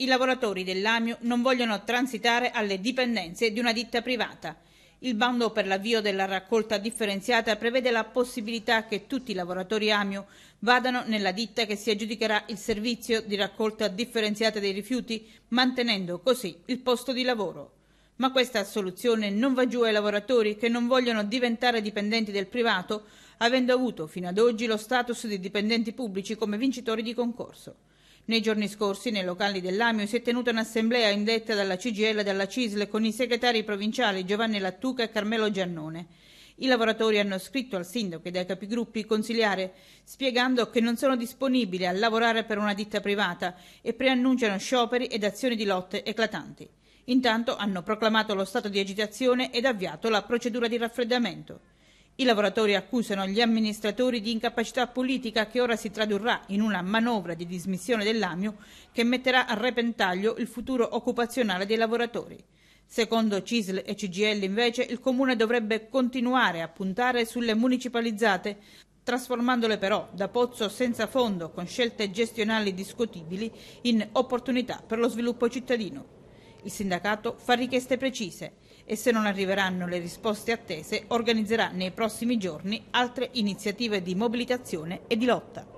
I lavoratori dell'Amio non vogliono transitare alle dipendenze di una ditta privata. Il bando per l'avvio della raccolta differenziata prevede la possibilità che tutti i lavoratori Amio vadano nella ditta che si aggiudicherà il servizio di raccolta differenziata dei rifiuti, mantenendo così il posto di lavoro. Ma questa soluzione non va giù ai lavoratori che non vogliono diventare dipendenti del privato, avendo avuto fino ad oggi lo status di dipendenti pubblici come vincitori di concorso. Nei giorni scorsi, nei locali dell'AMIO, si è tenuta un'assemblea indetta dalla CGL e dalla CISL con i segretari provinciali Giovanni Lattuca e Carmelo Giannone. I lavoratori hanno scritto al sindaco e ai capigruppi consigliare spiegando che non sono disponibili a lavorare per una ditta privata e preannunciano scioperi ed azioni di lotte eclatanti. Intanto hanno proclamato lo stato di agitazione ed avviato la procedura di raffreddamento. I lavoratori accusano gli amministratori di incapacità politica che ora si tradurrà in una manovra di dismissione dell'AMIO che metterà a repentaglio il futuro occupazionale dei lavoratori. Secondo CISL e CGL invece il comune dovrebbe continuare a puntare sulle municipalizzate trasformandole però da pozzo senza fondo con scelte gestionali discutibili in opportunità per lo sviluppo cittadino. Il sindacato fa richieste precise e se non arriveranno le risposte attese organizzerà nei prossimi giorni altre iniziative di mobilitazione e di lotta.